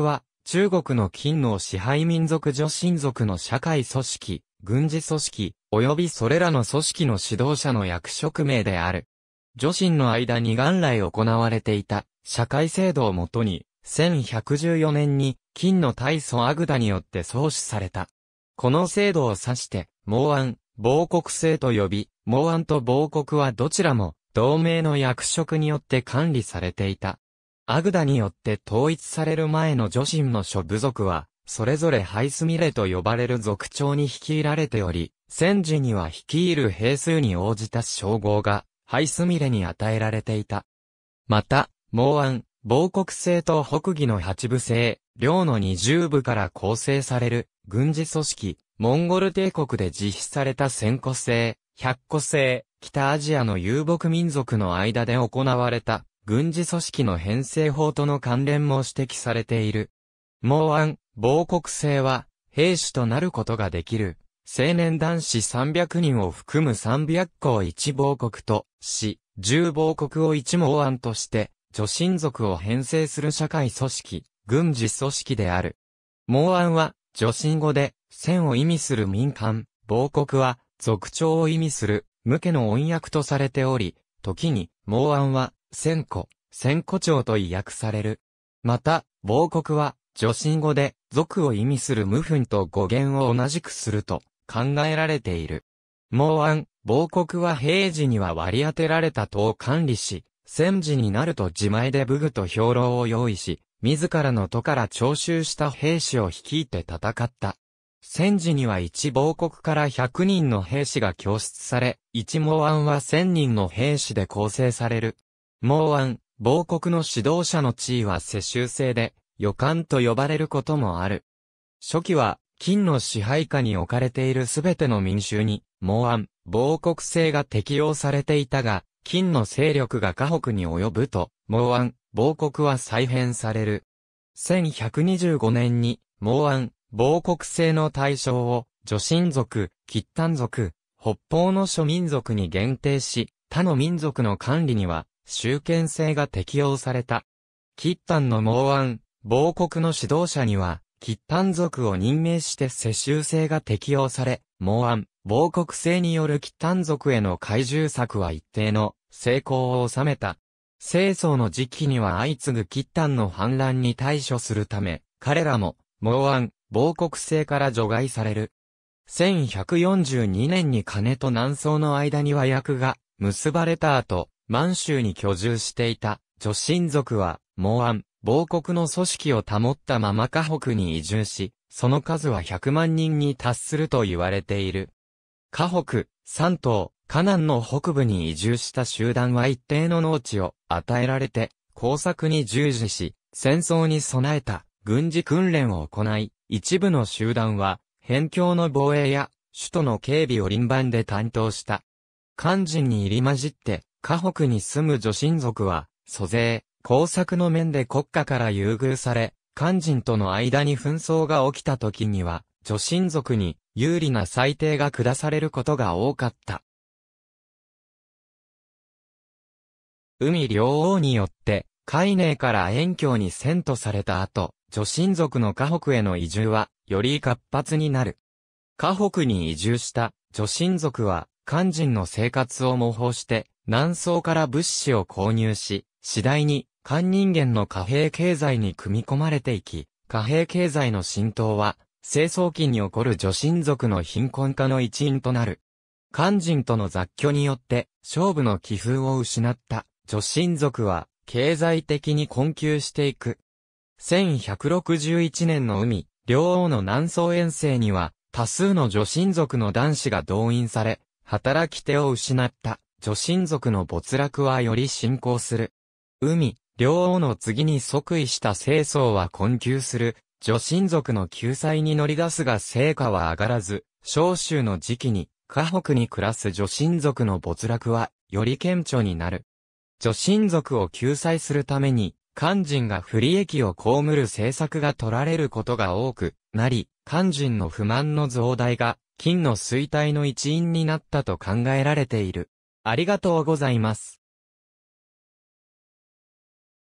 は、中国の金の支配民族女神族の社会組織、軍事組織、及びそれらの組織の指導者の役職名である。女神の間に元来行われていた社会制度をもとに、1114年に金の大祖アグダによって創始された。この制度を指して、毛安、亡国制と呼び、毛安と亡国はどちらも同盟の役職によって管理されていた。アグダによって統一される前の女神の諸部族は、それぞれハイスミレと呼ばれる族長に率いられており、戦時には率いる兵数に応じた称号が、ハイスミレに与えられていた。また、毛安、亡国制と北義の八部制、領の二十部から構成される、軍事組織、モンゴル帝国で実施された千個制、百個制、北アジアの遊牧民族の間で行われた、軍事組織の編成法との関連も指摘されている。盲安、亡国制は、兵士となることができる。青年男子300人を含む300校1亡国とし、10亡国を1毛案として、女親族を編成する社会組織、軍事組織である。盲案は、女親語で、線を意味する民間、亡国は、族長を意味する、無家の音訳とされており、時に、盲案は、千古、千古町と意訳される。また、亡国は、女神語で、族を意味する無墳と語源を同じくすると考えられている。盲安、亡国は平時には割り当てられた党を管理し、戦時になると自前で武具と兵糧を用意し、自らの都から徴収した兵士を率いて戦った。戦時には一亡国から百人の兵士が供出され、一盲安は千人の兵士で構成される。盲安、亡国の指導者の地位は世襲制で、予感と呼ばれることもある。初期は、金の支配下に置かれているすべての民衆に、盲安、亡国制が適用されていたが、金の勢力が河北に及ぶと、盲安、亡国は再編される。1125年に、盲安、亡国制の対象を、女神族、吉丹族、北方の諸民族に限定し、他の民族の管理には集権制が適用された。キッタンの盲案、亡国の指導者には、キッタン族を任命して世襲制が適用され、盲案、亡国制によるキッタン族への怪獣策は一定の成功を収めた。清掃の時期には相次ぐキッタンの反乱に対処するため、彼らも、盲案、亡国制から除外される。1142年に金と南宋の間に和訳が結ばれた後、満州に居住していた女神族は、盲安、亡国の組織を保ったまま河北に移住し、その数は100万人に達すると言われている。河北、山東、河南の北部に移住した集団は一定の農地を与えられて、工作に従事し、戦争に備えた軍事訓練を行い、一部の集団は、辺境の防衛や、首都の警備を輪番で担当した。肝心に入り混じって、河北に住む女神族は、租税、工作の面で国家から優遇され、肝心との間に紛争が起きた時には、女神族に有利な裁定が下されることが多かった。海両王によって、海寧から遠郷に遷都された後、女神族の河北への移住は、より活発になる。河北に移住した女神族は、肝心の生活を模倣して、南宋から物資を購入し、次第に、漢人間の貨幣経済に組み込まれていき、貨幣経済の浸透は、清掃期に起こる女神族の貧困化の一因となる。漢人との雑居によって、勝負の気風を失った女神族は、経済的に困窮していく。1161年の海、両王の南宋遠征には、多数の女神族の男子が動員され、働き手を失った。女神族の没落はより進行する。海、両王の次に即位した清掃は困窮する、女神族の救済に乗り出すが成果は上がらず、召集の時期に、河北に暮らす女神族の没落は、より顕著になる。女神族を救済するために、肝心が不利益を被る政策が取られることが多くなり、肝心の不満の増大が、金の衰退の一因になったと考えられている。ありがとうございます。